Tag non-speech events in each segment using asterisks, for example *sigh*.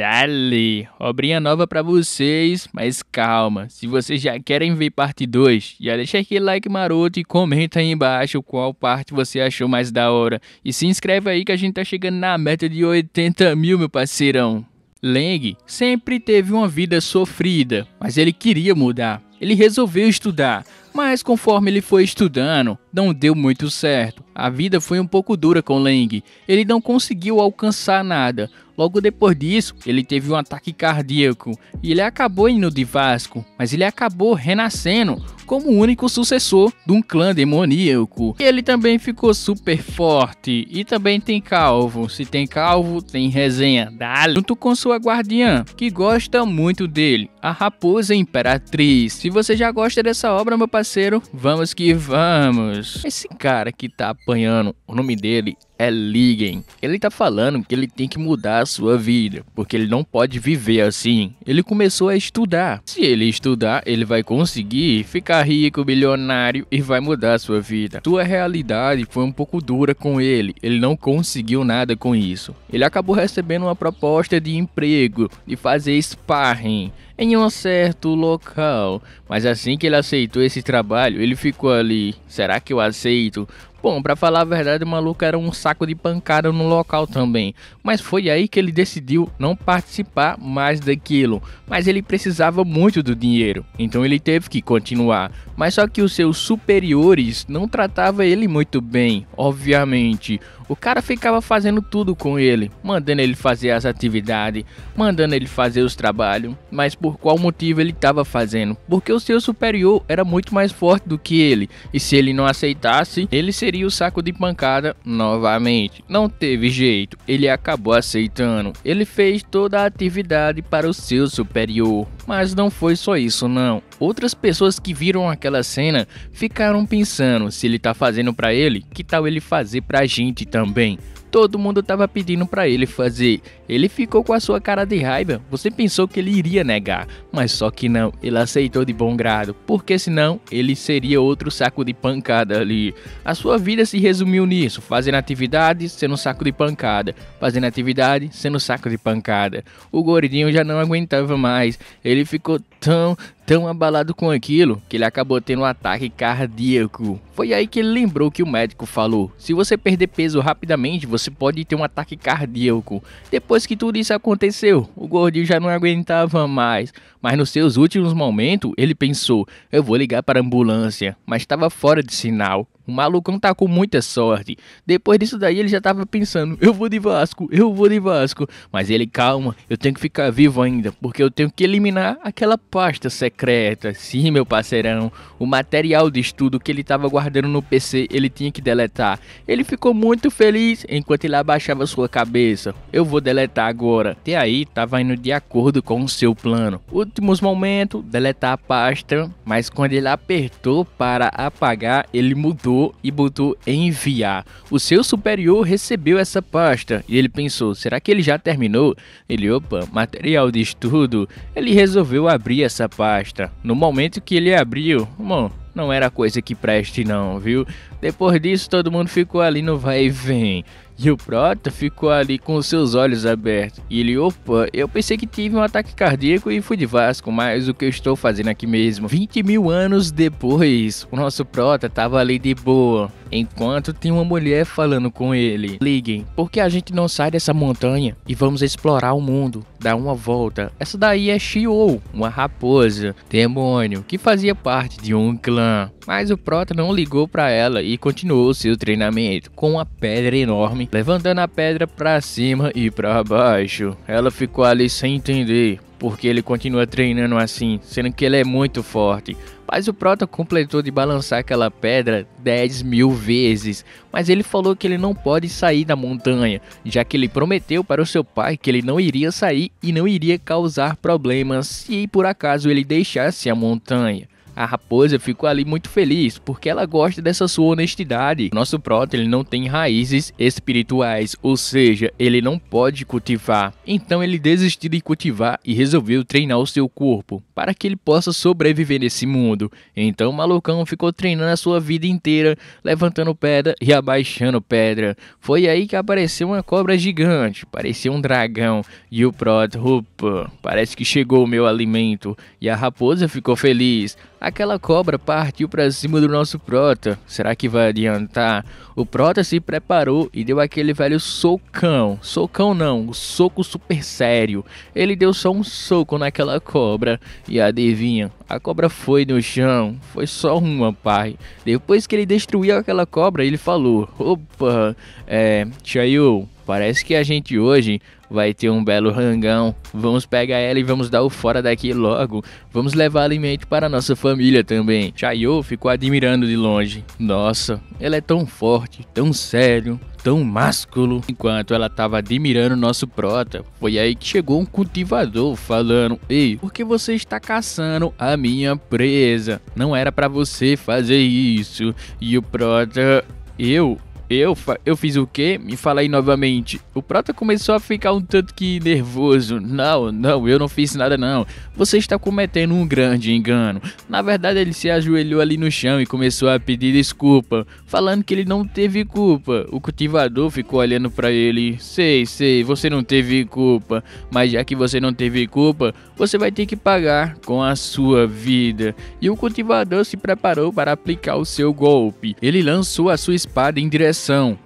Dali! obrinha nova para vocês, mas calma, se vocês já querem ver parte 2, já deixa aquele like maroto e comenta aí embaixo qual parte você achou mais da hora. E se inscreve aí que a gente tá chegando na meta de 80 mil, meu parceirão. Leng sempre teve uma vida sofrida, mas ele queria mudar. Ele resolveu estudar, mas conforme ele foi estudando, não deu muito certo. A vida foi um pouco dura com Leng. Ele não conseguiu alcançar nada, Logo depois disso, ele teve um ataque cardíaco e ele acabou indo de Vasco, mas ele acabou renascendo como único sucessor de um clã demoníaco. Ele também ficou super forte e também tem calvo. Se tem calvo, tem resenha. Dale. Junto com sua guardiã, que gosta muito dele, a Raposa Imperatriz. Se você já gosta dessa obra, meu parceiro, vamos que vamos. Esse cara que tá apanhando, o nome dele é Ligen. Ele tá falando que ele tem que mudar a sua vida, porque ele não pode viver assim. Ele começou a estudar. Se ele estudar, ele vai conseguir ficar ficar rico, bilionário e vai mudar sua vida. Sua realidade foi um pouco dura com ele, ele não conseguiu nada com isso. Ele acabou recebendo uma proposta de emprego, de fazer sparring, em um certo local. Mas assim que ele aceitou esse trabalho, ele ficou ali. Será que eu aceito? Bom, para falar a verdade, o maluco era um saco de pancada no local também. Mas foi aí que ele decidiu não participar mais daquilo. Mas ele precisava muito do dinheiro, então ele teve que continuar. Mas só que os seus superiores não tratavam ele muito bem, obviamente. O cara ficava fazendo tudo com ele, mandando ele fazer as atividades, mandando ele fazer os trabalhos, mas por qual motivo ele estava fazendo? Porque o seu superior era muito mais forte do que ele, e se ele não aceitasse, ele seria o saco de pancada novamente. Não teve jeito, ele acabou aceitando. Ele fez toda a atividade para o seu superior, mas não foi só isso não. Outras pessoas que viram aquela cena ficaram pensando: se ele tá fazendo para ele, que tal ele fazer pra gente também? Todo mundo tava pedindo para ele fazer. Ele ficou com a sua cara de raiva. Você pensou que ele iria negar, mas só que não, ele aceitou de bom grado, porque senão ele seria outro saco de pancada ali. A sua vida se resumiu nisso: fazendo atividade, sendo saco de pancada, fazendo atividade, sendo saco de pancada. O gordinho já não aguentava mais. Ele ficou tão, tão abalado com aquilo que ele acabou tendo um ataque cardíaco. Foi aí que ele lembrou que o médico falou: se você perder peso rapidamente, você pode ter um ataque cardíaco. Depois que tudo isso aconteceu, o gordinho já não aguentava mais. Mas nos seus últimos momentos, ele pensou: eu vou ligar para a ambulância, mas estava fora de sinal. O malucão tá com muita sorte. Depois disso daí ele já tava pensando, eu vou de Vasco, eu vou de Vasco. Mas ele, calma, eu tenho que ficar vivo ainda, porque eu tenho que eliminar aquela pasta secreta. Sim, meu parceirão, o material de estudo que ele tava guardando no PC, ele tinha que deletar. Ele ficou muito feliz enquanto ele abaixava sua cabeça. Eu vou deletar agora. Até aí, tava indo de acordo com o seu plano. Últimos momentos, deletar a pasta, mas quando ele apertou para apagar, ele mudou e botou enviar. O seu superior recebeu essa pasta e ele pensou: será que ele já terminou? Ele, opa, material de estudo. Ele resolveu abrir essa pasta. No momento que ele abriu, mano não era coisa que preste, não, viu? Depois disso, todo mundo ficou ali no vai e vem. E o Prota ficou ali com os seus olhos abertos. E ele, opa, eu pensei que tive um ataque cardíaco e fui de Vasco, mas o que eu estou fazendo aqui mesmo? 20 mil anos depois, o nosso Prota tava ali de boa. Enquanto tem uma mulher falando com ele. Liguem, porque a gente não sai dessa montanha e vamos explorar o mundo. Dar uma volta. Essa daí é Shiou, uma raposa, demônio, que fazia parte de um clã. Mas o Prota não ligou para ela e continuou seu treinamento com uma pedra enorme levantando a pedra para cima e para baixo. Ela ficou ali sem entender porque ele continua treinando assim, sendo que ele é muito forte. Mas o Prota completou de balançar aquela pedra 10 mil vezes. Mas ele falou que ele não pode sair da montanha, já que ele prometeu para o seu pai que ele não iria sair e não iria causar problemas se por acaso ele deixasse a montanha. A raposa ficou ali muito feliz porque ela gosta dessa sua honestidade. Nosso proto ele não tem raízes espirituais, ou seja, ele não pode cultivar. Então ele desistiu de cultivar e resolveu treinar o seu corpo para que ele possa sobreviver nesse mundo. Então o malucão ficou treinando a sua vida inteira, levantando pedra e abaixando pedra. Foi aí que apareceu uma cobra gigante, parecia um dragão. E o proto, opa, parece que chegou o meu alimento. E a raposa ficou feliz. Aquela cobra partiu para cima do nosso Prota. Será que vai adiantar? O Prota se preparou e deu aquele velho socão. Socão não, soco super sério. Ele deu só um soco naquela cobra. E adivinha, a cobra foi no chão. Foi só uma, pai. Depois que ele destruiu aquela cobra, ele falou: Opa, é, Chayu, Parece que a gente hoje vai ter um belo rangão. Vamos pegar ela e vamos dar o fora daqui logo. Vamos levar alimento para nossa família também. Chayo ficou admirando de longe. Nossa, ela é tão forte, tão sério, tão másculo. Enquanto ela estava admirando nosso prota, foi aí que chegou um cultivador falando: "Ei, por que você está caçando a minha presa? Não era para você fazer isso." E o prota, eu eu, eu fiz o quê? Me falei novamente. O Prota começou a ficar um tanto que nervoso. Não, não, eu não fiz nada não. Você está cometendo um grande engano. Na verdade, ele se ajoelhou ali no chão e começou a pedir desculpa, falando que ele não teve culpa. O cultivador ficou olhando para ele. Sei, sei, você não teve culpa, mas já que você não teve culpa, você vai ter que pagar com a sua vida. E o cultivador se preparou para aplicar o seu golpe. Ele lançou a sua espada em direção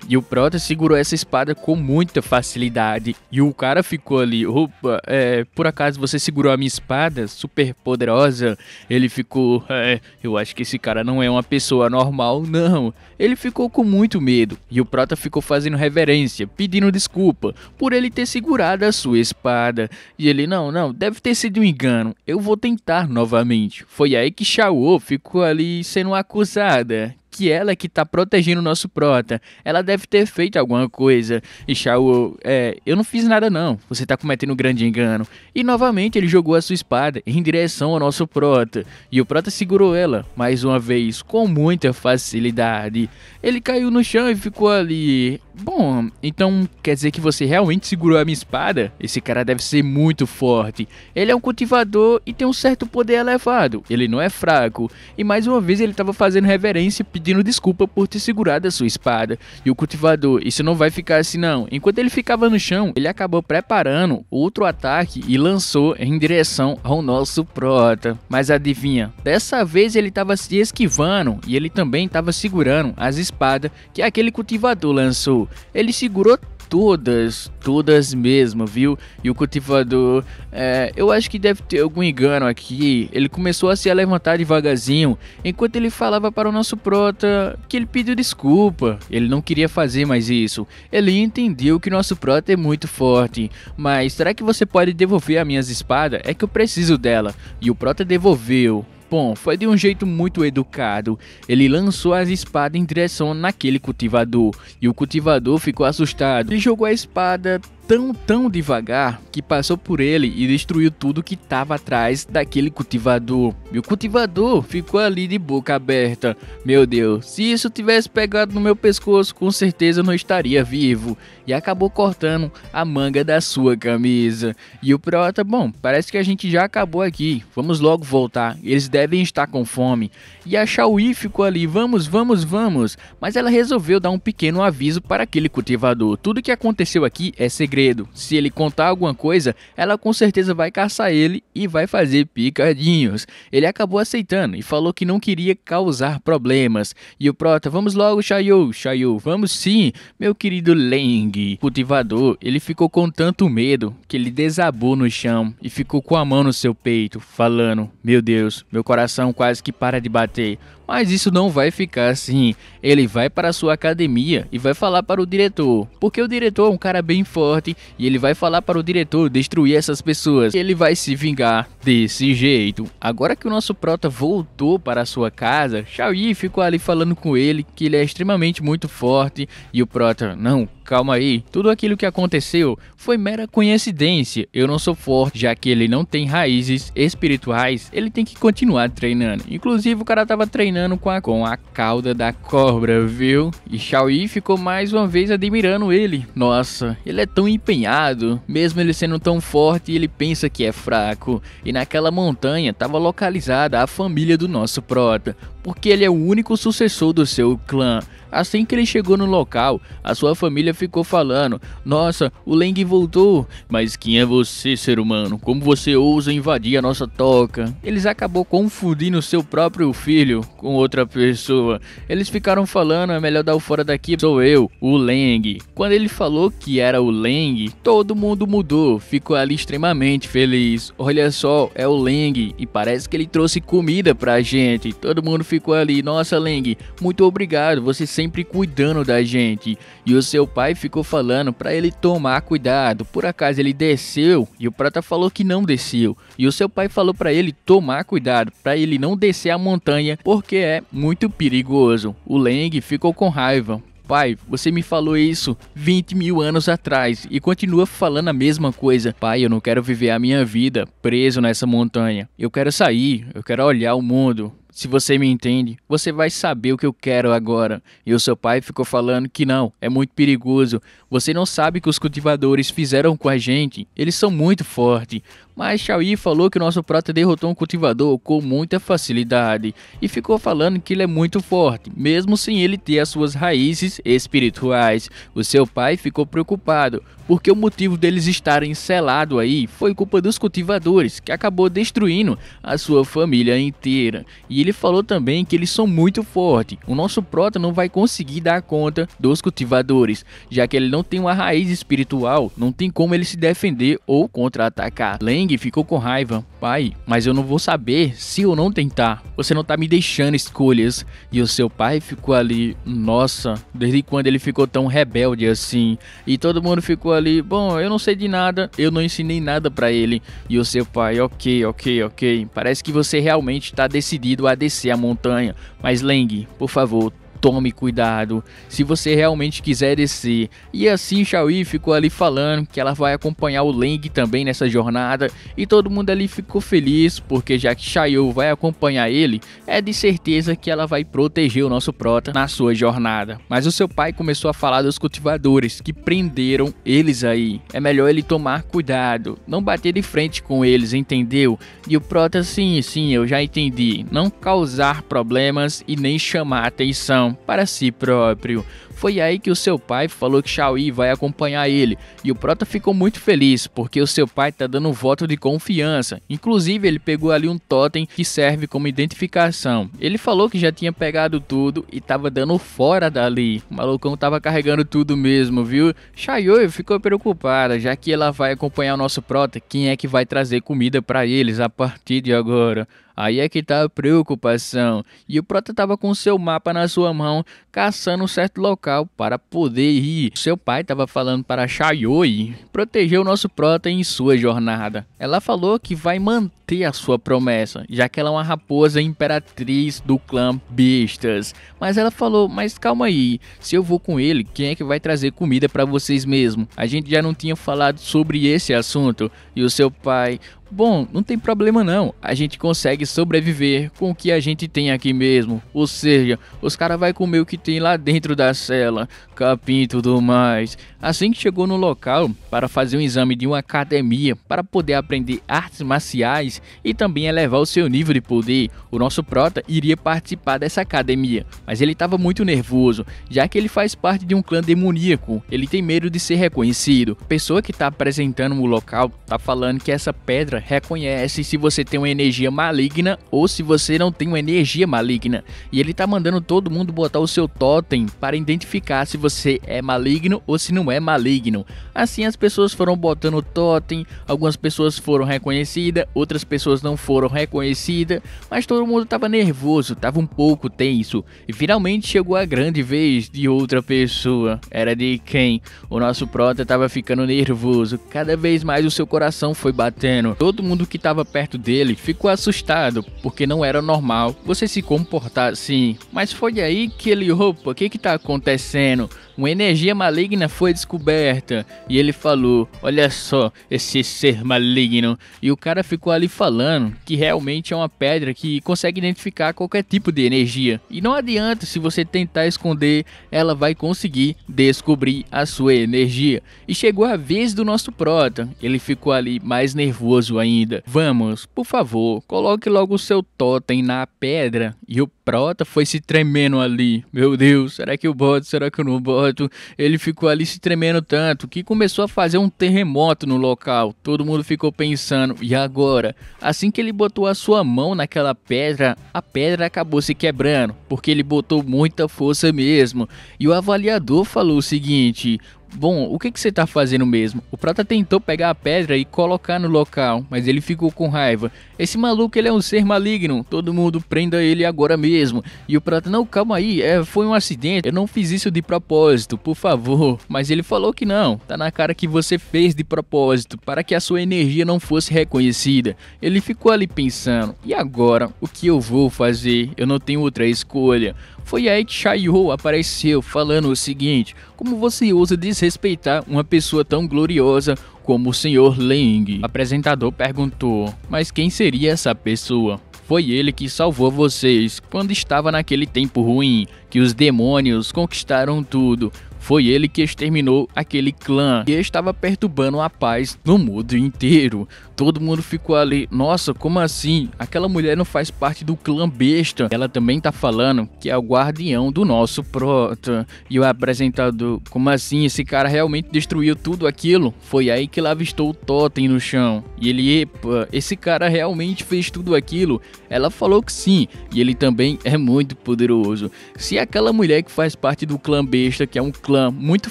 e o Prota segurou essa espada com muita facilidade. E o cara ficou ali, opa, é, por acaso você segurou a minha espada super poderosa? Ele ficou, é, eu acho que esse cara não é uma pessoa normal, não. Ele ficou com muito medo. E o Prota ficou fazendo reverência, pedindo desculpa por ele ter segurado a sua espada. E ele, não, não, deve ter sido um engano. Eu vou tentar novamente. Foi aí que Xiaowu ficou ali sendo acusada que ela é que tá protegendo o nosso prota. Ela deve ter feito alguma coisa. E Shaul, é, eu não fiz nada não. Você tá cometendo um grande engano. E novamente ele jogou a sua espada em direção ao nosso prota. E o prota segurou ela, mais uma vez, com muita facilidade. Ele caiu no chão e ficou ali. Bom, então quer dizer que você realmente segurou a minha espada? Esse cara deve ser muito forte. Ele é um cultivador e tem um certo poder elevado. Ele não é fraco. E mais uma vez ele estava fazendo reverência, pedindo pedindo desculpa por ter segurado a sua espada. E o cultivador, isso não vai ficar assim não. Enquanto ele ficava no chão, ele acabou preparando outro ataque e lançou em direção ao nosso prota. Mas adivinha, dessa vez ele estava se esquivando e ele também estava segurando as espadas que aquele cultivador lançou. Ele segurou todas, todas mesmo, viu? E o cultivador, é, eu acho que deve ter algum engano aqui. Ele começou a se levantar devagarzinho, enquanto ele falava para o nosso prota que ele pediu desculpa. Ele não queria fazer mais isso. Ele entendeu que nosso prota é muito forte. Mas será que você pode devolver as minhas espadas? É que eu preciso dela. E o prota devolveu. Bom, foi de um jeito muito educado. Ele lançou as espadas em direção naquele cultivador e o cultivador ficou assustado. e jogou a espada tão, tão devagar que passou por ele e destruiu tudo que estava atrás daquele cultivador. E o cultivador ficou ali de boca aberta. Meu Deus, se isso tivesse pegado no meu pescoço, com certeza eu não estaria vivo. E acabou cortando a manga da sua camisa. E o Prota, bom, parece que a gente já acabou aqui. Vamos logo voltar. Eles devem estar com fome. E a Shawi ficou ali, vamos, vamos, vamos. Mas ela resolveu dar um pequeno aviso para aquele cultivador. Tudo que aconteceu aqui é segredo segredo. Se ele contar alguma coisa, ela com certeza vai caçar ele e vai fazer picadinhos. Ele acabou aceitando e falou que não queria causar problemas. E o Prota, vamos logo, Shaiyu, Shaiyu, vamos sim, meu querido Leng. Cultivador, ele ficou com tanto medo que ele desabou no chão e ficou com a mão no seu peito, falando: Meu Deus, meu coração quase que para de bater. Mas isso não vai ficar assim. Ele vai para a sua academia e vai falar para o diretor, porque o diretor é um cara bem forte e ele vai falar para o diretor destruir essas pessoas. Ele vai se vingar desse jeito. Agora que o nosso prota voltou para a sua casa, Xiaoyi ficou ali falando com ele que ele é extremamente muito forte e o prota, não, calma aí. Tudo aquilo que aconteceu foi mera coincidência. Eu não sou forte, já que ele não tem raízes espirituais. Ele tem que continuar treinando. Inclusive o cara tava treinando combinando com a, com a cauda da cobra, viu? E Xiaoyi ficou mais uma vez admirando ele. Nossa, ele é tão empenhado, mesmo ele sendo tão forte, ele pensa que é fraco. E naquela montanha estava localizada a família do nosso prota, porque ele é o único sucessor do seu clã. Assim que ele chegou no local, a sua família ficou falando: Nossa, o Leng voltou! Mas quem é você, ser humano? Como você ousa invadir a nossa toca? Eles acabou confundindo seu próprio filho com outra pessoa. Eles ficaram falando: É melhor dar o fora daqui, sou eu, o Leng. Quando ele falou que era o Leng, todo mundo mudou, ficou ali extremamente feliz. Olha só, é o Leng e parece que ele trouxe comida pra gente. Todo mundo ficou ficou ali: Nossa, Leng, muito obrigado, você sempre cuidando da gente. E o seu pai ficou falando para ele tomar cuidado. Por acaso ele desceu e o prata falou que não desceu. E o seu pai falou para ele tomar cuidado, para ele não descer a montanha, porque é muito perigoso. O Leng ficou com raiva, Pai, você me falou isso 20 mil anos atrás e continua falando a mesma coisa. Pai, eu não quero viver a minha vida preso nessa montanha. Eu quero sair, eu quero olhar o mundo se você me entende, você vai saber o que eu quero agora. E o seu pai ficou falando que não, é muito perigoso. Você não sabe o que os cultivadores fizeram com a gente. Eles são muito fortes. Mas Xiaoyi falou que o nosso prata derrotou um cultivador com muita facilidade e ficou falando que ele é muito forte, mesmo sem ele ter as suas raízes espirituais. O seu pai ficou preocupado, porque o motivo deles estarem selado aí foi culpa dos cultivadores, que acabou destruindo a sua família inteira. E ele falou também que eles são muito fortes. O nosso prota não vai conseguir dar conta dos cultivadores, já que ele não tem uma raiz espiritual, não tem como ele se defender ou contra-atacar. Além ficou com raiva. Pai, mas eu não vou saber se ou não tentar. Você não tá me deixando escolhas. E o seu pai ficou ali, nossa, desde quando ele ficou tão rebelde assim? E todo mundo ficou ali, bom, eu não sei de nada, eu não ensinei nada para ele. E o seu pai, ok, ok, ok. Parece que você realmente tá decidido a descer a montanha. Mas Leng, por favor, tome cuidado se você realmente quiser descer. E assim Xiaoyi ficou ali falando que ela vai acompanhar o Leng também nessa jornada e todo mundo ali ficou feliz porque já que Xiaoyu vai acompanhar ele, é de certeza que ela vai proteger o nosso prota na sua jornada. Mas o seu pai começou a falar dos cultivadores que prenderam eles aí. É melhor ele tomar cuidado, não bater de frente com eles, entendeu? E o prota sim, sim, eu já entendi. Não causar problemas e nem chamar atenção para si próprio. Foi aí que o seu pai falou que Xiaoyi vai acompanhar ele, e o prota ficou muito feliz, porque o seu pai tá dando um voto de confiança. Inclusive, ele pegou ali um totem que serve como identificação. Ele falou que já tinha pegado tudo e tava dando fora dali. O malucão tava carregando tudo mesmo, viu? Xiaoyi ficou preocupada, já que ela vai acompanhar o nosso prota, quem é que vai trazer comida para eles a partir de agora? Aí é que tá a preocupação. E o prota tava com seu mapa na sua mão, caçando um certo local local para poder ir. Seu pai estava falando para Shayoi proteger o nosso prota em sua jornada. Ela falou que vai manter a sua promessa, já que ela é uma raposa imperatriz do clã Bestas. Mas ela falou: Mas calma aí, se eu vou com ele, quem é que vai trazer comida para vocês mesmo? A gente já não tinha falado sobre esse assunto. E o seu pai, Bom, não tem problema não. A gente consegue sobreviver com o que a gente tem aqui mesmo. Ou seja, os caras vai comer o que tem lá dentro da cela, capim e tudo mais. Assim que chegou no local para fazer um exame de uma academia para poder aprender artes marciais e também elevar o seu nível de poder, o nosso prota iria participar dessa academia, mas ele estava muito nervoso, já que ele faz parte de um clã demoníaco. Ele tem medo de ser reconhecido. A pessoa que está apresentando o local está falando que essa pedra reconhece se você tem uma energia maligna ou se você não tem uma energia maligna. E ele tá mandando todo mundo botar o seu totem para identificar se você é maligno ou se não é maligno. Assim as pessoas foram botando o totem, algumas pessoas foram reconhecidas, outras pessoas não foram reconhecidas, mas todo mundo tava nervoso, tava um pouco tenso. E finalmente chegou a grande vez de outra pessoa. Era de quem? O nosso prota tava ficando nervoso. Cada vez mais o seu coração foi batendo. Todo mundo que estava perto dele ficou assustado, porque não era normal você se comportar assim. Mas foi aí que ele, opa, o que que tá acontecendo? Uma energia maligna foi descoberta e ele falou: Olha só esse ser maligno. E o cara ficou ali falando que realmente é uma pedra que consegue identificar qualquer tipo de energia. E não adianta se você tentar esconder, ela vai conseguir descobrir a sua energia. E chegou a vez do nosso Prota. Ele ficou ali mais nervoso ainda. Vamos, por favor, coloque logo o seu totem na pedra. E o prota, foi se tremendo ali. Meu Deus, será que eu boto? Será que eu não boto? Ele ficou ali se tremendo tanto que começou a fazer um terremoto no local. Todo mundo ficou pensando, e agora? Assim que ele botou a sua mão naquela pedra, a pedra acabou se quebrando, porque ele botou muita força mesmo. E o avaliador falou o seguinte: Bom, o que, que você está fazendo mesmo? O Prata tentou pegar a pedra e colocar no local, mas ele ficou com raiva. Esse maluco ele é um ser maligno, todo mundo prenda ele agora mesmo. E o Prata, não, calma aí, é, foi um acidente, eu não fiz isso de propósito, por favor. Mas ele falou que não, tá na cara que você fez de propósito, para que a sua energia não fosse reconhecida. Ele ficou ali pensando, e agora, o que eu vou fazer? Eu não tenho outra escolha. Foi aí que Shaiyo apareceu, falando o seguinte, como você ousa desrespeitar uma pessoa tão gloriosa, como o Sr. Leng. O apresentador perguntou: Mas quem seria essa pessoa? Foi ele que salvou vocês quando estava naquele tempo ruim, que os demônios conquistaram tudo, foi ele que exterminou aquele clã que estava perturbando a paz no mundo inteiro. Todo mundo ficou ali, nossa, como assim? Aquela mulher não faz parte do clã besta. Ela também tá falando que é o guardião do nosso proto E o apresentador, como assim? Esse cara realmente destruiu tudo aquilo? Foi aí que ela avistou o totem no chão. E ele, epa, esse cara realmente fez tudo aquilo? Ela falou que sim. E ele também é muito poderoso. Se aquela mulher que faz parte do clã besta, que é um clã clã muito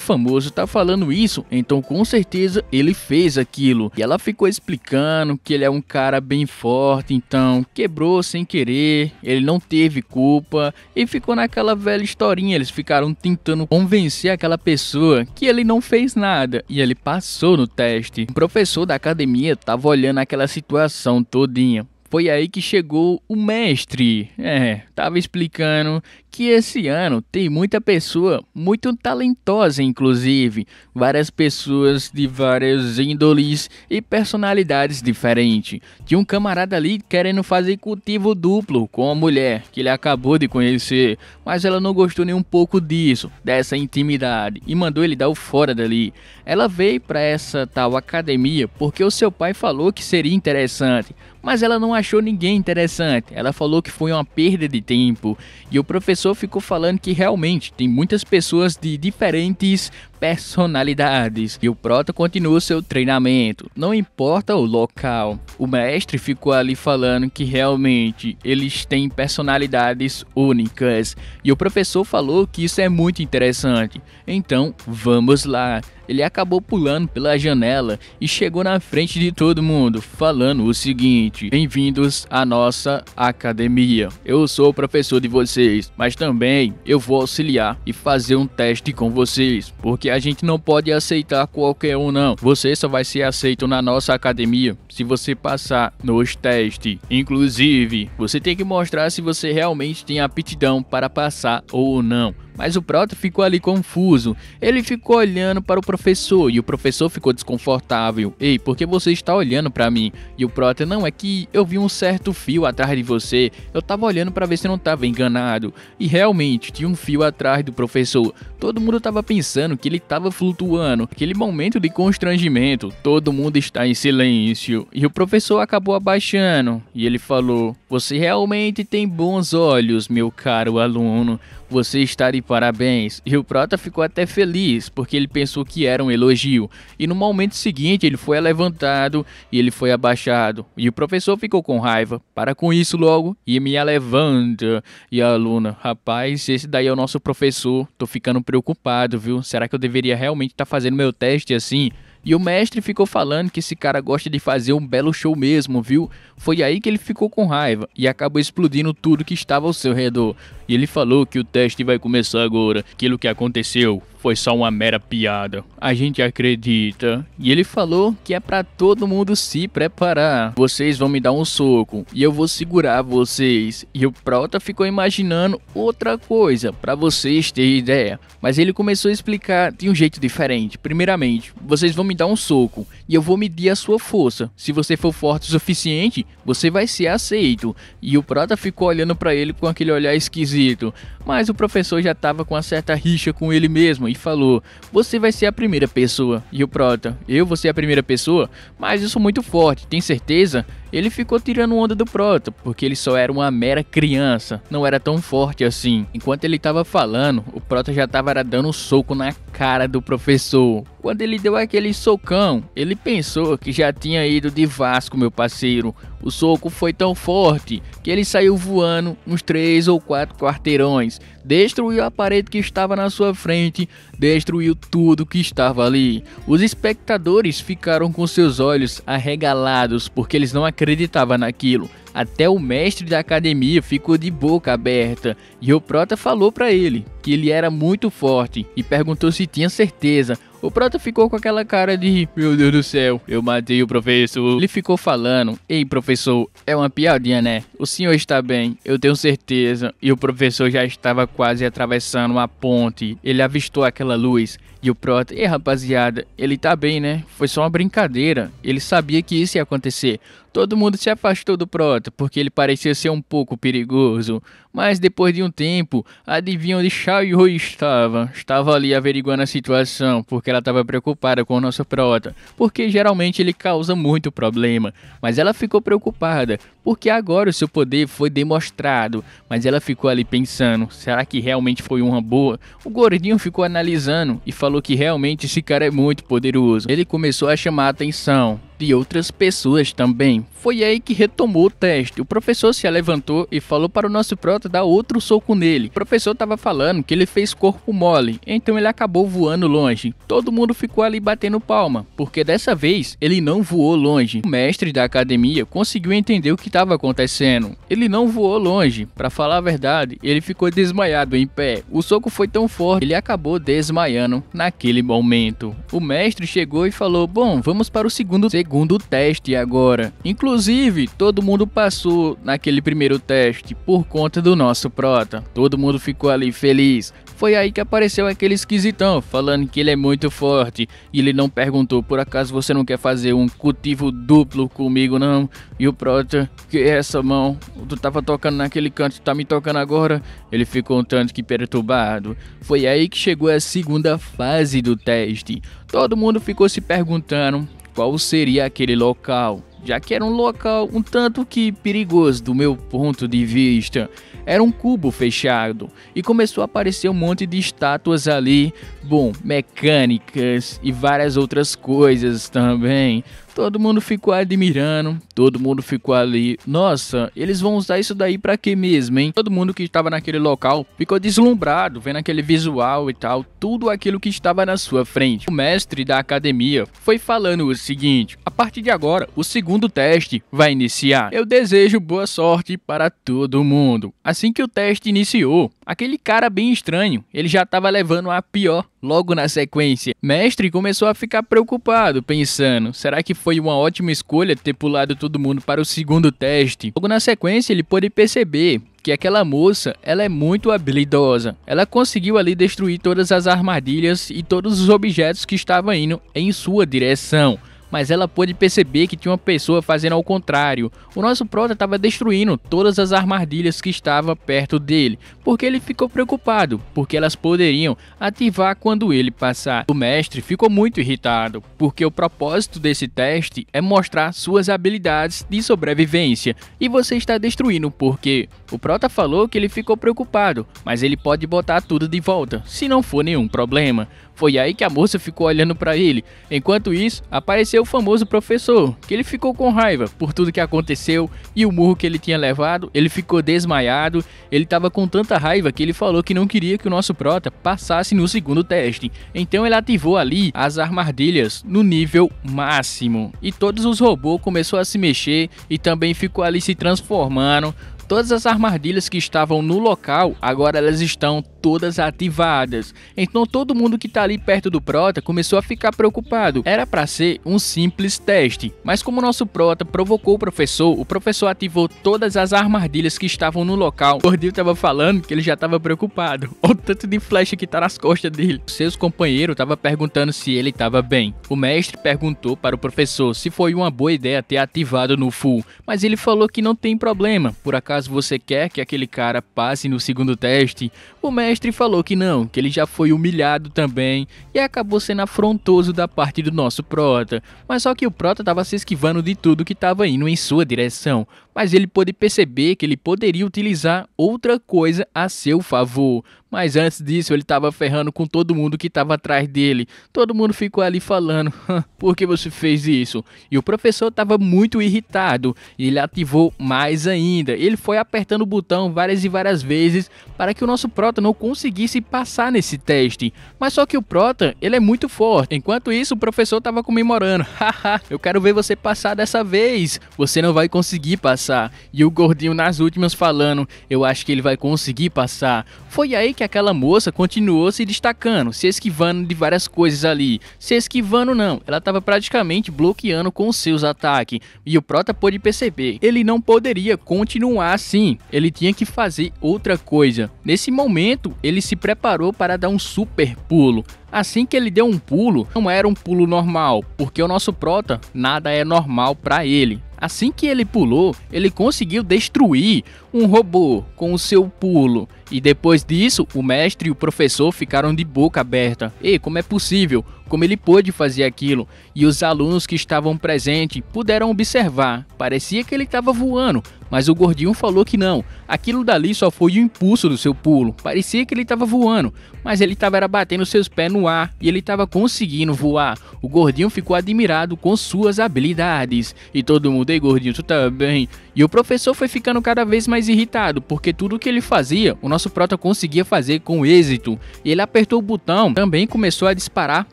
famoso tá falando isso, então com certeza ele fez aquilo. E ela ficou explicando que ele é um cara bem forte, então quebrou sem querer, ele não teve culpa e ficou naquela velha historinha. Eles ficaram tentando convencer aquela pessoa que ele não fez nada e ele passou no teste. O professor da academia tava olhando aquela situação todinha. Foi aí que chegou o mestre. É, tava explicando que esse ano tem muita pessoa muito talentosa, inclusive, várias pessoas de várias índoles e personalidades diferentes. Tinha um camarada ali querendo fazer cultivo duplo com a mulher que ele acabou de conhecer, mas ela não gostou nem um pouco disso, dessa intimidade, e mandou ele dar o fora dali. Ela veio para essa tal academia porque o seu pai falou que seria interessante, mas ela não achou ninguém interessante. Ela falou que foi uma perda de tempo e o professor ficou falando que realmente tem muitas pessoas de diferentes personalidades e o Prota continua seu treinamento. Não importa o local, o mestre ficou ali falando que realmente eles têm personalidades únicas e o professor falou que isso é muito interessante. Então vamos lá. Ele acabou pulando pela janela e chegou na frente de todo mundo, falando o seguinte: Bem-vindos à nossa academia. Eu sou o professor de vocês, mas também eu vou auxiliar e fazer um teste com vocês, porque a gente não pode aceitar qualquer um, não. Você só vai ser aceito na nossa academia se você passar nos testes. Inclusive, você tem que mostrar se você realmente tem aptidão para passar ou não. Mas o Prota ficou ali confuso. Ele ficou olhando para o professor e o professor ficou desconfortável. Ei, por que você está olhando para mim? E o Prota, não, é que eu vi um certo fio atrás de você. Eu tava olhando para ver se não tava enganado. E realmente tinha um fio atrás do professor. Todo mundo tava pensando que ele tava flutuando. Aquele momento de constrangimento. Todo mundo está em silêncio. E o professor acabou abaixando. E ele falou: Você realmente tem bons olhos, meu caro aluno. Você está de parabéns. E o Prota ficou até feliz, porque ele pensou que era um elogio. E no momento seguinte, ele foi levantado e ele foi abaixado. E o professor ficou com raiva. Para com isso logo e me levanta. E a aluna, rapaz, esse daí é o nosso professor. Tô ficando preocupado, viu? Será que eu deveria realmente estar tá fazendo meu teste assim? E o mestre ficou falando que esse cara gosta de fazer um belo show mesmo, viu? Foi aí que ele ficou com raiva e acabou explodindo tudo que estava ao seu redor. E ele falou que o teste vai começar agora. Aquilo que aconteceu foi só uma mera piada. A gente acredita. E ele falou que é para todo mundo se preparar. Vocês vão me dar um soco e eu vou segurar vocês. E o Prota ficou imaginando outra coisa para vocês terem ideia. Mas ele começou a explicar de um jeito diferente. Primeiramente, vocês vão me dar um soco e eu vou medir a sua força. Se você for forte o suficiente, você vai ser aceito. E o Prota ficou olhando para ele com aquele olhar esquisito esquisito, mas o professor já estava com uma certa rixa com ele mesmo e falou: Você vai ser a primeira pessoa. E o Prota: Eu vou ser a primeira pessoa? Mas eu sou é muito forte, tem certeza? Ele ficou tirando onda do Proto, porque ele só era uma mera criança, não era tão forte assim. Enquanto ele tava falando, o Proto já tava dando um soco na cara do professor. Quando ele deu aquele socão, ele pensou que já tinha ido de Vasco, meu parceiro. O soco foi tão forte que ele saiu voando uns três ou quatro quarteirões destruiu a parede que estava na sua frente, destruiu tudo que estava ali. Os espectadores ficaram com seus olhos arregalados porque eles não acreditavam naquilo. Até o mestre da academia ficou de boca aberta e o Prota falou para ele que ele era muito forte e perguntou se tinha certeza o Prota ficou com aquela cara de: Meu Deus do céu, eu matei o professor. Ele ficou falando: Ei, professor, é uma piadinha, né? O senhor está bem, eu tenho certeza. E o professor já estava quase atravessando uma ponte. Ele avistou aquela luz e o Prota, e rapaziada, ele tá bem, né? Foi só uma brincadeira. Ele sabia que isso ia acontecer. Todo mundo se afastou do Prota, porque ele parecia ser um pouco perigoso. Mas depois de um tempo, adivinha onde Shaiyu estava? Estava ali averiguando a situação, porque ela estava preocupada com o nosso Prota. Porque geralmente ele causa muito problema. Mas ela ficou preocupada, porque agora o seu poder foi demonstrado. Mas ela ficou ali pensando, será que realmente foi uma boa? O gordinho ficou analisando e falou falou que realmente esse cara é muito poderoso. Ele começou a chamar a atenção de outras pessoas também. Foi aí que retomou o teste. O professor se levantou e falou para o nosso prota dar outro soco nele. O professor estava falando que ele fez corpo mole, então ele acabou voando longe. Todo mundo ficou ali batendo palma, porque dessa vez ele não voou longe. O mestre da academia conseguiu entender o que estava acontecendo. Ele não voou longe, para falar a verdade, ele ficou desmaiado em pé. O soco foi tão forte, que ele acabou desmaiando naquele momento. O mestre chegou e falou: "Bom, vamos para o segundo segundo teste agora. Inclusive, todo mundo passou naquele primeiro teste por conta do nosso prota. Todo mundo ficou ali feliz. Foi aí que apareceu aquele esquisitão falando que ele é muito forte e ele não perguntou por acaso você não quer fazer um cultivo duplo comigo não? E o prota, que é essa mão? Tu tava tocando naquele canto, tá me tocando agora? Ele ficou um tanto que perturbado. Foi aí que chegou a segunda fase do teste. Todo mundo ficou se perguntando qual seria aquele local, já que era um local um tanto que perigoso do meu ponto de vista. Era um cubo fechado e começou a aparecer um monte de estátuas ali, bom, mecânicas e várias outras coisas também. Todo mundo ficou admirando, todo mundo ficou ali. Nossa, eles vão usar isso daí para quê mesmo, hein? Todo mundo que estava naquele local ficou deslumbrado vendo aquele visual e tal, tudo aquilo que estava na sua frente. O mestre da academia foi falando o seguinte: a partir de agora, o segundo teste vai iniciar. Eu desejo boa sorte para todo mundo. Assim que o teste iniciou, Aquele cara bem estranho, ele já estava levando a pior logo na sequência. Mestre começou a ficar preocupado, pensando: será que foi uma ótima escolha ter pulado todo mundo para o segundo teste? Logo na sequência, ele pôde perceber que aquela moça, ela é muito habilidosa. Ela conseguiu ali destruir todas as armadilhas e todos os objetos que estavam indo em sua direção mas ela pôde perceber que tinha uma pessoa fazendo ao contrário. O nosso prota estava destruindo todas as armadilhas que estava perto dele, porque ele ficou preocupado, porque elas poderiam ativar quando ele passar. O mestre ficou muito irritado, porque o propósito desse teste é mostrar suas habilidades de sobrevivência, e você está destruindo porque o prota falou que ele ficou preocupado, mas ele pode botar tudo de volta, se não for nenhum problema. Foi aí que a moça ficou olhando para ele. Enquanto isso, apareceu o famoso professor, que ele ficou com raiva por tudo que aconteceu e o murro que ele tinha levado. Ele ficou desmaiado, ele estava com tanta raiva que ele falou que não queria que o nosso prota passasse no segundo teste. Então ele ativou ali as armadilhas no nível máximo. E todos os robôs começaram a se mexer e também ficou ali se transformando Todas as armadilhas que estavam no local, agora elas estão todas ativadas. Então todo mundo que tá ali perto do Prota começou a ficar preocupado. Era para ser um simples teste, mas como o nosso Prota provocou o professor, o professor ativou todas as armadilhas que estavam no local. O Gordil tava falando que ele já tava preocupado. *laughs* Olha o tanto de flecha que tá nas costas dele. Seus companheiros tava perguntando se ele tava bem. O mestre perguntou para o professor se foi uma boa ideia ter ativado no full, mas ele falou que não tem problema. Por acaso caso você quer que aquele cara passe no segundo teste, o mestre falou que não, que ele já foi humilhado também e acabou sendo afrontoso da parte do nosso Prota. Mas só que o Prota estava se esquivando de tudo que estava indo em sua direção, mas ele pôde perceber que ele poderia utilizar outra coisa a seu favor. Mas antes disso, ele estava ferrando com todo mundo que estava atrás dele. Todo mundo ficou ali falando: por que você fez isso? E o professor estava muito irritado e ele ativou mais ainda. Ele foi apertando o botão várias e várias vezes para que o nosso Prota não conseguisse passar nesse teste. Mas só que o Prota, ele é muito forte. Enquanto isso, o professor estava comemorando: haha, *laughs* eu quero ver você passar dessa vez. Você não vai conseguir passar passar. E o gordinho nas últimas falando, eu acho que ele vai conseguir passar. Foi aí que aquela moça continuou se destacando, se esquivando de várias coisas ali. Se esquivando não, ela estava praticamente bloqueando com seus ataques. E o Prota pôde perceber, ele não poderia continuar assim. Ele tinha que fazer outra coisa. Nesse momento, ele se preparou para dar um super pulo. Assim que ele deu um pulo, não era um pulo normal, porque o nosso prota nada é normal para ele. Assim que ele pulou, ele conseguiu destruir um robô com o seu pulo. E depois disso, o mestre e o professor ficaram de boca aberta. E como é possível? Como ele pôde fazer aquilo? E os alunos que estavam presentes puderam observar. Parecia que ele estava voando, mas o gordinho falou que não. Aquilo dali só foi o impulso do seu pulo. Parecia que ele estava voando, mas ele estava batendo seus pés no ar e ele estava conseguindo voar. O gordinho ficou admirado com suas habilidades. E todo mundo, ei gordinho, tu tá bem? E o professor foi ficando cada vez mais irritado, porque tudo que ele fazia, o nosso prota conseguia fazer com êxito. Ele apertou o botão, também começou a disparar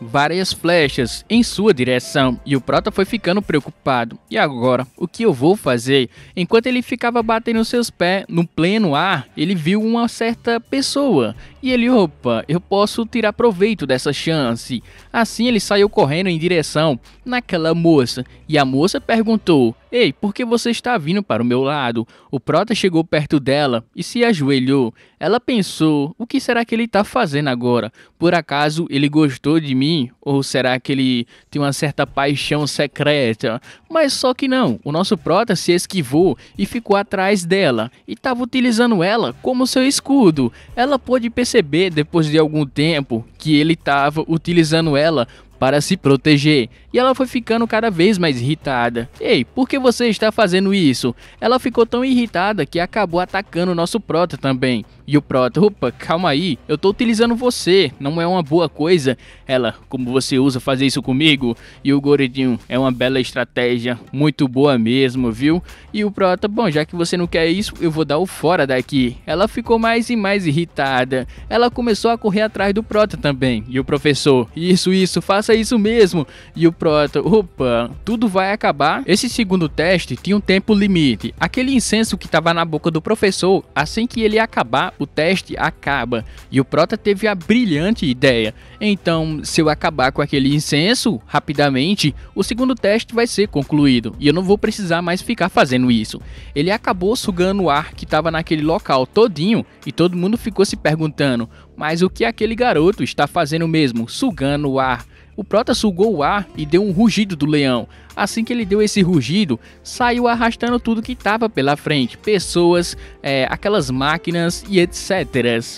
várias flechas em sua direção, e o prota foi ficando preocupado. E agora, o que eu vou fazer? Enquanto ele ficava batendo seus pés no pleno ar, ele viu uma certa pessoa, e ele, opa, eu posso tirar proveito dessa chance. Assim ele saiu correndo em direção naquela moça e a moça perguntou: Ei, por que você está vindo para o meu lado? O prota chegou perto dela e se ajoelhou. Ela pensou: o que será que ele está fazendo agora? Por acaso ele gostou de mim? Ou será que ele tem uma certa paixão secreta? Mas só que não, o nosso prota se esquivou e ficou atrás dela e estava utilizando ela como seu escudo. Ela pôde perceber depois de algum tempo que ele estava utilizando ela para se proteger e ela foi ficando cada vez mais irritada. Ei, por que você está fazendo isso? Ela ficou tão irritada que acabou atacando o nosso Prota também. E o Prota, opa, calma aí, eu tô utilizando você, não é uma boa coisa. Ela, como você usa fazer isso comigo? E o Goredinho, é uma bela estratégia, muito boa mesmo, viu? E o Prota, bom, já que você não quer isso, eu vou dar o fora daqui. Ela ficou mais e mais irritada. Ela começou a correr atrás do Prota também. E o professor, isso, isso, faça isso mesmo. E o Prota pro opa, tudo vai acabar. Esse segundo teste tinha um tempo limite. Aquele incenso que estava na boca do professor, assim que ele acabar, o teste acaba. E o Prota teve a brilhante ideia. Então, se eu acabar com aquele incenso rapidamente, o segundo teste vai ser concluído e eu não vou precisar mais ficar fazendo isso. Ele acabou sugando o ar que estava naquele local todinho e todo mundo ficou se perguntando: mas o que aquele garoto está fazendo mesmo, sugando o ar? O Prota sugou o ar e deu um rugido do leão, Assim que ele deu esse rugido, saiu arrastando tudo que estava pela frente, pessoas, é, aquelas máquinas e etc.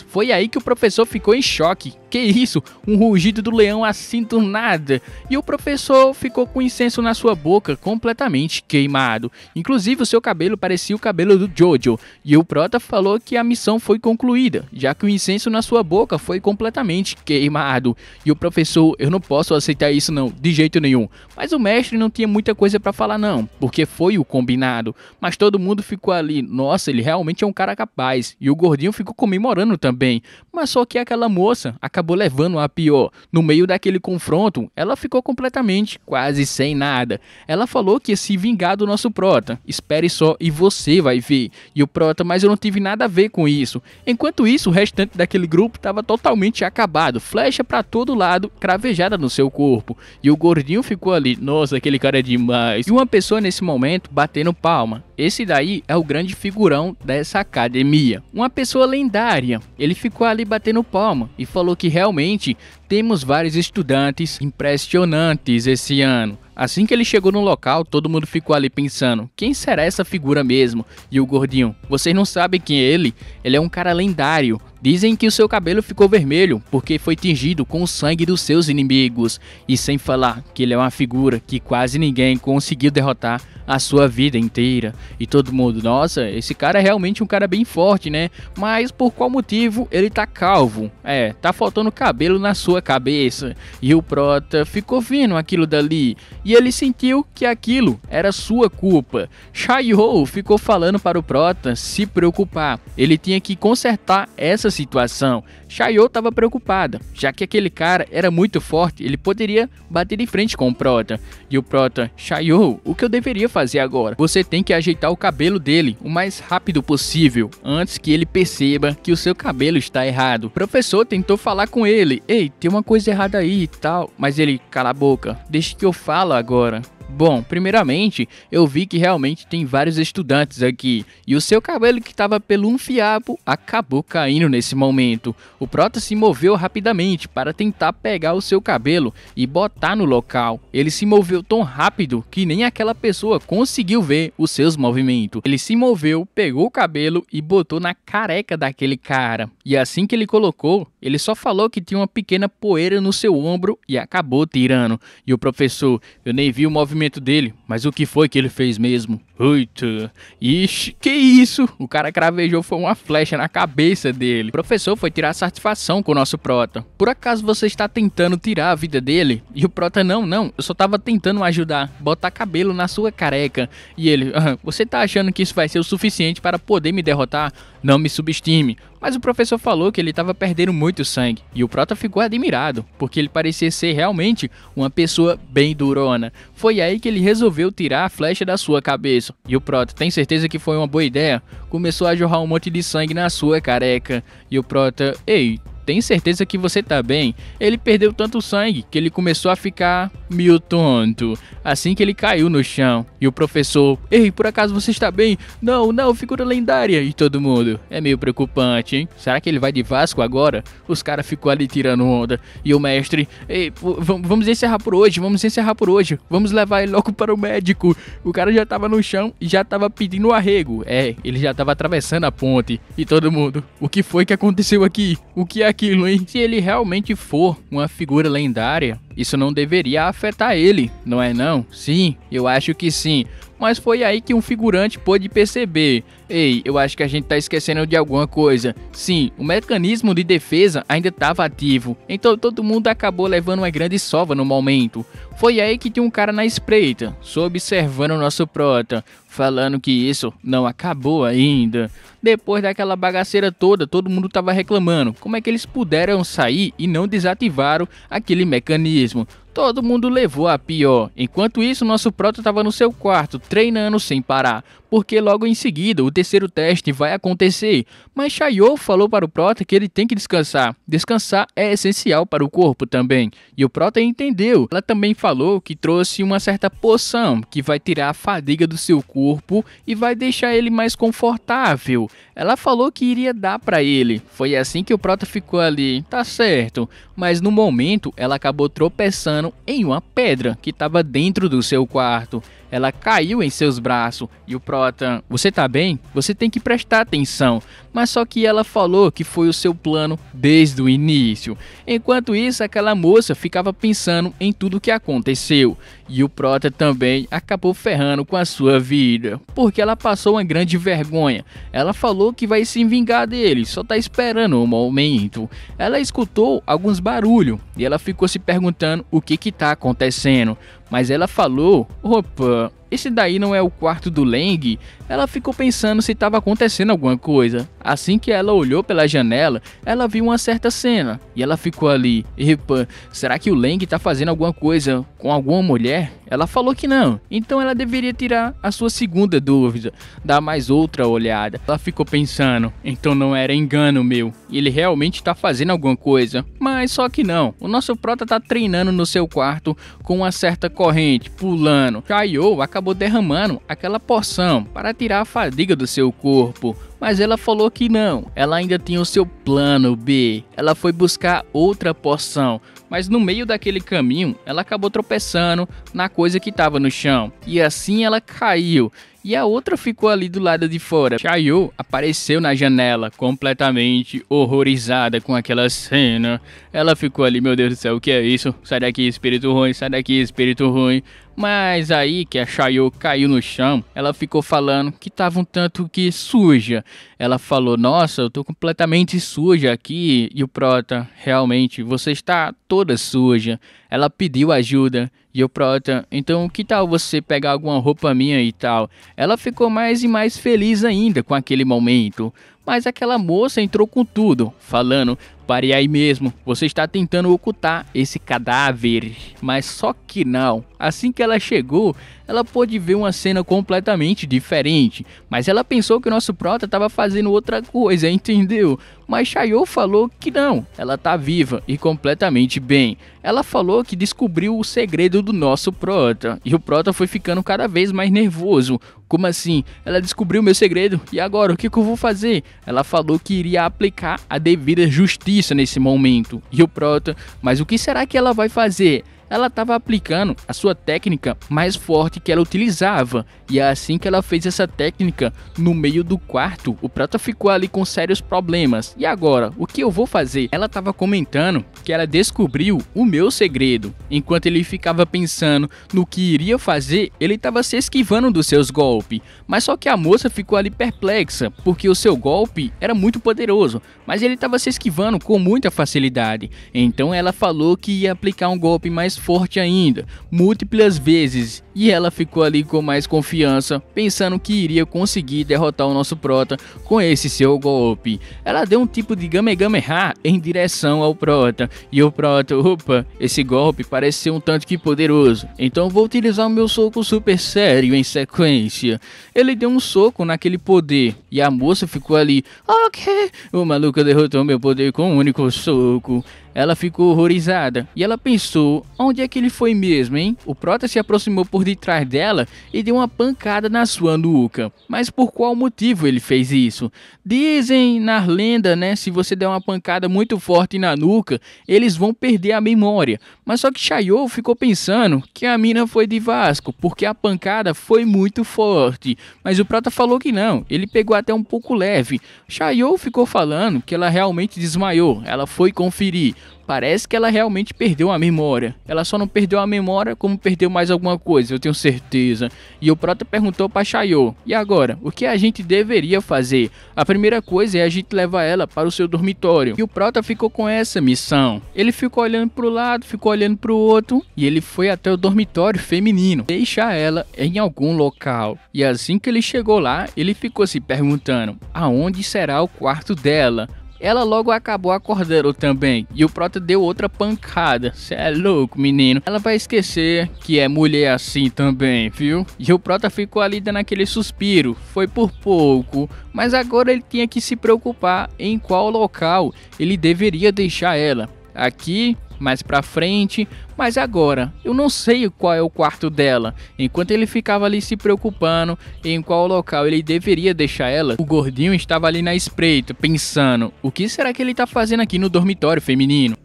Foi aí que o professor ficou em choque. Que isso? Um rugido do leão assim do nada. E o professor ficou com incenso na sua boca, completamente queimado. Inclusive, o seu cabelo parecia o cabelo do Jojo. E o Prota falou que a missão foi concluída, já que o incenso na sua boca foi completamente queimado. E o professor, eu não posso aceitar isso não, de jeito nenhum. Mas o mestre não tinha muita coisa para falar não, porque foi o combinado, mas todo mundo ficou ali, nossa, ele realmente é um cara capaz. E o gordinho ficou comemorando também, mas só que aquela moça acabou levando a pior. No meio daquele confronto, ela ficou completamente quase sem nada. Ela falou que ia se vingar do nosso prota. Espere só e você vai ver. E o prota, mas eu não tive nada a ver com isso. Enquanto isso, o restante daquele grupo estava totalmente acabado, flecha para todo lado, cravejada no seu corpo. E o gordinho ficou ali, nossa, aquele cara é é demais. E uma pessoa nesse momento batendo palma. Esse daí é o grande figurão dessa academia. Uma pessoa lendária. Ele ficou ali batendo palma e falou que realmente temos vários estudantes impressionantes esse ano. Assim que ele chegou no local, todo mundo ficou ali pensando: quem será essa figura mesmo? E o gordinho, vocês não sabem quem é ele? Ele é um cara lendário. Dizem que o seu cabelo ficou vermelho porque foi tingido com o sangue dos seus inimigos, e sem falar que ele é uma figura que quase ninguém conseguiu derrotar a sua vida inteira. E todo mundo, nossa, esse cara é realmente um cara bem forte, né? Mas por qual motivo ele tá calvo? É, tá faltando cabelo na sua cabeça. E o Prota ficou vendo aquilo dali, e ele sentiu que aquilo era sua culpa. shaiho ficou falando para o Prota se preocupar, ele tinha que consertar essa Nessa situação, Chayo estava preocupada, já que aquele cara era muito forte, ele poderia bater de frente com o Prota. E o Prota, Chayo, o que eu deveria fazer agora? Você tem que ajeitar o cabelo dele o mais rápido possível, antes que ele perceba que o seu cabelo está errado. O professor tentou falar com ele, ei, tem uma coisa errada aí e tal, mas ele, cala a boca, deixa que eu falo agora. Bom, primeiramente, eu vi que realmente tem vários estudantes aqui, e o seu cabelo que estava pelo um fiapo acabou caindo nesse momento. O Prota se moveu rapidamente para tentar pegar o seu cabelo e botar no local. Ele se moveu tão rápido que nem aquela pessoa conseguiu ver os seus movimentos. Ele se moveu, pegou o cabelo e botou na careca daquele cara. E assim que ele colocou, ele só falou que tinha uma pequena poeira no seu ombro e acabou tirando. E o professor, eu nem vi o movimento dele, mas o que foi que ele fez mesmo? Eita! Ixi, que isso? O cara cravejou foi uma flecha na cabeça dele. O professor foi tirar satisfação com o nosso prota. Por acaso você está tentando tirar a vida dele? E o prota, não, não, eu só estava tentando ajudar, botar cabelo na sua careca. E ele, ah, você tá achando que isso vai ser o suficiente para poder me derrotar? Não me subestime. Mas o professor falou que ele estava perdendo muito sangue e o Prota ficou admirado, porque ele parecia ser realmente uma pessoa bem durona. Foi aí que ele resolveu tirar a flecha da sua cabeça. E o Prota, tem certeza que foi uma boa ideia? Começou a jorrar um monte de sangue na sua careca. E o Prota, ei, tem certeza que você tá bem? Ele perdeu tanto sangue que ele começou a ficar meio tonto, assim que ele caiu no chão. E o professor, ei, por acaso você está bem? Não, não, figura lendária. E todo mundo, é meio preocupante, hein? Será que ele vai de Vasco agora? Os caras ficou ali tirando onda. E o mestre, ei, vamos encerrar por hoje, vamos encerrar por hoje. Vamos levar ele logo para o médico. O cara já tava no chão e já tava pedindo arrego. É, ele já tava atravessando a ponte. E todo mundo, o que foi que aconteceu aqui? O que é aqui? aquilo, hein? Se ele realmente for uma figura lendária, isso não deveria afetar ele, não é não? Sim, eu acho que sim. Mas foi aí que um figurante pôde perceber. Ei, eu acho que a gente tá esquecendo de alguma coisa. Sim, o mecanismo de defesa ainda estava ativo. Então todo mundo acabou levando uma grande sova no momento. Foi aí que tinha um cara na espreita, só observando o nosso prota, falando que isso não acabou ainda. Depois daquela bagaceira toda, todo mundo tava reclamando. Como é que eles puderam sair e não desativaram aquele mecanismo? racismo. Todo mundo levou a pior. Enquanto isso, nosso proto estava no seu quarto, treinando sem parar, porque logo em seguida o terceiro teste vai acontecer. Mas Shaiô falou para o proto que ele tem que descansar. Descansar é essencial para o corpo também. E o proto entendeu. Ela também falou que trouxe uma certa poção que vai tirar a fadiga do seu corpo e vai deixar ele mais confortável. Ela falou que iria dar para ele. Foi assim que o proto ficou ali. Tá certo, mas no momento ela acabou tropeçando em uma pedra que estava dentro do seu quarto ela caiu em seus braços e o Protan, você tá bem? Você tem que prestar atenção. Mas só que ela falou que foi o seu plano desde o início. Enquanto isso, aquela moça ficava pensando em tudo o que aconteceu. E o Prota também acabou ferrando com a sua vida, porque ela passou uma grande vergonha. Ela falou que vai se vingar dele, só tá esperando o momento. Ela escutou alguns barulhos e ela ficou se perguntando o que que tá acontecendo. Mas ela falou: opa, esse daí não é o quarto do Leng? Ela ficou pensando se estava acontecendo alguma coisa. Assim que ela olhou pela janela, ela viu uma certa cena e ela ficou ali. Epa, será que o Leng está fazendo alguma coisa com alguma mulher? Ela falou que não, então ela deveria tirar a sua segunda dúvida, dar mais outra olhada. Ela ficou pensando, então não era engano meu, ele realmente está fazendo alguma coisa. Mas só que não, o nosso prota está treinando no seu quarto com uma certa corrente, pulando. caiu, acabou acabou derramando aquela poção para tirar a fadiga do seu corpo, mas ela falou que não, ela ainda tinha o seu plano B. Ela foi buscar outra poção, mas no meio daquele caminho ela acabou tropeçando na coisa que estava no chão e assim ela caiu. E a outra ficou ali do lado de fora. Caiu, apareceu na janela, completamente horrorizada com aquela cena. Ela ficou ali, meu Deus do céu, o que é isso? Sai daqui, espírito ruim, sai daqui, espírito ruim. Mas aí que a Chayo caiu no chão, ela ficou falando que tava um tanto que suja. Ela falou: Nossa, eu tô completamente suja aqui. E o Prota, realmente, você está toda suja. Ela pediu ajuda e o Prota, então que tal você pegar alguma roupa minha e tal? Ela ficou mais e mais feliz ainda com aquele momento. Mas aquela moça entrou com tudo, falando: pare aí mesmo, você está tentando ocultar esse cadáver. Mas só que não. Assim que ela chegou, ela pôde ver uma cena completamente diferente, mas ela pensou que o nosso prota estava fazendo outra coisa, entendeu? Mas Chayo falou que não, ela tá viva e completamente bem. Ela falou que descobriu o segredo do nosso prota, e o prota foi ficando cada vez mais nervoso. Como assim? Ela descobriu meu segredo, e agora o que, que eu vou fazer? Ela falou que iria aplicar a devida justiça nesse momento, e o prota, mas o que será que ela vai fazer? ela estava aplicando a sua técnica mais forte que ela utilizava, e é assim que ela fez essa técnica no meio do quarto. O Prata ficou ali com sérios problemas. E agora, o que eu vou fazer? Ela estava comentando que ela descobriu o meu segredo. Enquanto ele ficava pensando no que iria fazer, ele estava se esquivando dos seus golpes. Mas só que a moça ficou ali perplexa, porque o seu golpe era muito poderoso, mas ele estava se esquivando com muita facilidade. Então ela falou que ia aplicar um golpe mais forte ainda, múltiplas vezes, e ela ficou ali com mais confiança, pensando que iria conseguir derrotar o nosso Prota com esse seu golpe. Ela deu um tipo de Gamegameha em direção ao Prota, e o Prota, opa, esse golpe parece ser um tanto que poderoso, então vou utilizar o meu soco super sério em sequência. Ele deu um soco naquele poder, e a moça ficou ali, ok, o maluco derrotou meu poder com um único soco. Ela ficou horrorizada e ela pensou: onde é que ele foi mesmo, hein? O Prota se aproximou por detrás dela e deu uma pancada na sua nuca. Mas por qual motivo ele fez isso? Dizem na lenda, né? Se você der uma pancada muito forte na nuca, eles vão perder a memória. Mas só que Chayo ficou pensando que a mina foi de Vasco, porque a pancada foi muito forte. Mas o Prota falou que não, ele pegou até um pouco leve. Chayo ficou falando que ela realmente desmaiou, ela foi conferir. Parece que ela realmente perdeu a memória. Ela só não perdeu a memória como perdeu mais alguma coisa, eu tenho certeza. E o Prota perguntou para Shaiô: "E agora, o que a gente deveria fazer?" A primeira coisa é a gente levar ela para o seu dormitório. E o Prota ficou com essa missão. Ele ficou olhando para o lado, ficou olhando para o outro e ele foi até o dormitório feminino, deixar ela em algum local. E assim que ele chegou lá, ele ficou se perguntando: "Aonde será o quarto dela?" Ela logo acabou acordando também e o Prota deu outra pancada. Cê é louco, menino. Ela vai esquecer que é mulher assim também, viu? E o Prota ficou ali dando aquele suspiro. Foi por pouco, mas agora ele tinha que se preocupar em qual local ele deveria deixar ela. Aqui mais para frente, mas agora eu não sei qual é o quarto dela. Enquanto ele ficava ali se preocupando em qual local ele deveria deixar ela, o gordinho estava ali na espreita, pensando: o que será que ele está fazendo aqui no dormitório feminino?